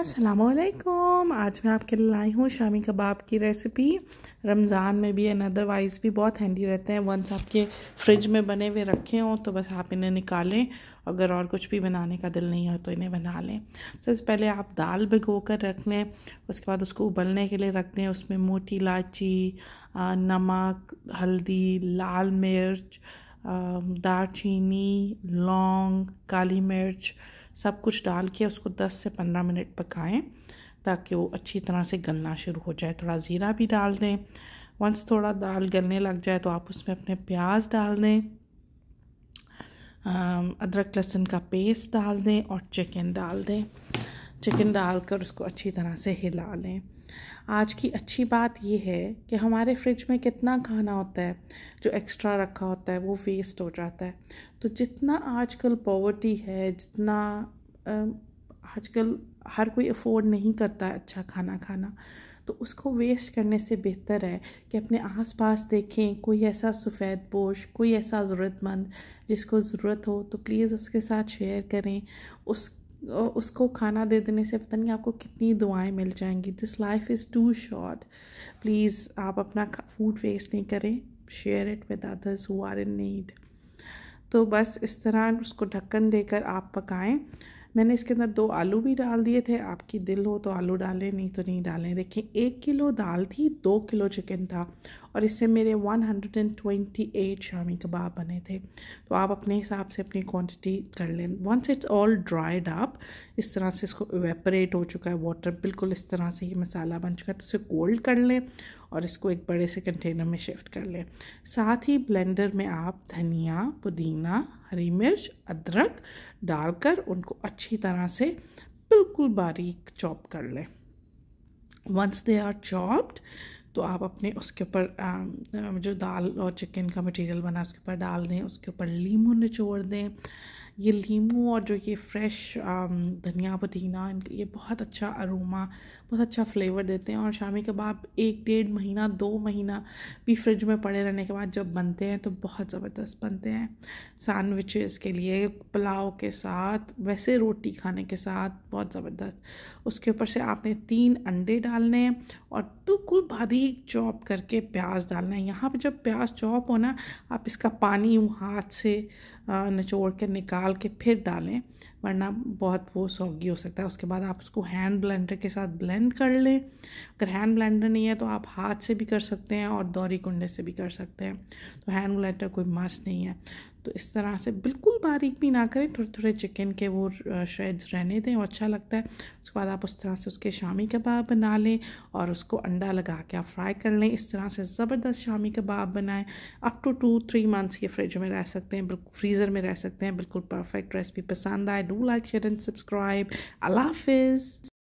असलकुम आज मैं आपके लिए लाई हूँ शामी कबाब की रेसिपी रमज़ान में भी एंड अदरवाइज़ भी बहुत हैंडी रहते हैं वंस आपके फ्रिज में बने हुए रखे हों तो बस आप इन्हें निकालें अगर और कुछ भी बनाने का दिल नहीं हो तो इन्हें बना लें सबसे पहले आप दाल भिगो कर रख लें उसके बाद उसको उबलने के लिए रख दें उसमें मोटी इलायची नमक हल्दी लाल मिर्च दार चीनी लौंग काली मिर्च सब कुछ डाल के उसको 10 से 15 मिनट पकाएं ताकि वो अच्छी तरह से गलना शुरू हो जाए थोड़ा ज़ीरा भी डाल दें वंस थोड़ा दाल गलने लग जाए तो आप उसमें अपने प्याज डाल दें अदरक लहसुन का पेस्ट डाल दें और चिकन डाल दें चिकन डाल कर उसको अच्छी तरह से हिला लें आज की अच्छी बात यह है कि हमारे फ्रिज में कितना खाना होता है जो एक्स्ट्रा रखा होता है वो वेस्ट हो जाता है तो जितना आजकल पॉवर्टी है जितना आजकल हर कोई अफोर्ड नहीं करता है अच्छा खाना खाना तो उसको वेस्ट करने से बेहतर है कि अपने आसपास देखें कोई ऐसा सफ़ेद पोश कोई ऐसा ज़रूरतमंद जिसको ज़रूरत हो तो प्लीज़ उसके साथ शेयर करें उस उसको खाना दे देने से पता नहीं आपको कितनी दुआएं मिल जाएंगी this life is too short please आप अपना फूड वेस्ट नहीं करें share it with others who are in need तो बस इस तरह उसको ढक्कन देकर आप पकाएं मैंने इसके अंदर दो आलू भी डाल दिए थे आपकी दिल हो तो आलू डालें नहीं तो नहीं डालें देखिए एक किलो दाल थी दो किलो चिकन था और इससे मेरे 128 शामी कबाब बने थे तो आप अपने हिसाब से अपनी क्वांटिटी कर लें वंस इट्स ऑल ड्राइड आप इस तरह से इसको वेपरेट हो चुका है वाटर बिल्कुल इस तरह से ये मसाला बन चुका है तो इसे कोल्ड कर लें और इसको एक बड़े से कंटेनर में शिफ्ट कर लें साथ ही ब्लेंडर में आप धनिया पुदीना हरी मिर्च अदरक डालकर उनको अच्छी तरह से बिल्कुल बारीक चॉप कर लें वंस दे आर चॉप्ड तो आप अपने उसके ऊपर जो दाल और चिकन का मटेरियल बना उसके ऊपर डाल दें उसके ऊपर लीमू निचोड़ दें ये लीमू और जो ये फ्रेश um, धनिया पुदीना ये बहुत अच्छा अरोमा बहुत अच्छा फ्लेवर देते हैं और शामी कबाब एक डेढ़ महीना दो महीना भी फ्रिज में पड़े रहने के बाद जब बनते हैं तो बहुत ज़बरदस्त बनते हैं सैंडविचेस के लिए पुलाव के साथ वैसे रोटी खाने के साथ बहुत ज़बरदस्त उसके ऊपर से आपने तीन अंडे डालने हैं और बिल्कुल बारीक चॉप करके प्याज डालना है यहाँ पर जब प्याज चॉप होना आप इसका पानी हाथ से निचोड़ के निकाल के फिर डालें वरना बहुत वो सौगी हो सकता है उसके बाद आप उसको हैंड ब्लेंडर के साथ ब्लेंड कर लें अगर हैंड ब्लेंडर नहीं है तो आप हाथ से भी कर सकते हैं और दौरी कुंडे से भी कर सकते हैं तो हैंड ब्लेंडर कोई मस्ट नहीं है तो इस तरह से बिल्कुल बारीक भी ना करें थोड़े थोड़े चिकन के वो शेड्स रहने दें अच्छा लगता है उसके बाद आप उस तरह से उसके शामी कबाब बना लें और उसको अंडा लगा के आप फ्राई कर लें इस तरह से ज़बरदस्त शामी कबाब बनाएं up to two three months ये फ्रिज में रह सकते हैं बिल्कुल फ्रीज़र में रह सकते हैं बिल्कुल परफेक्ट रेसिपी पसंद आए do like share and subscribe allah hafiz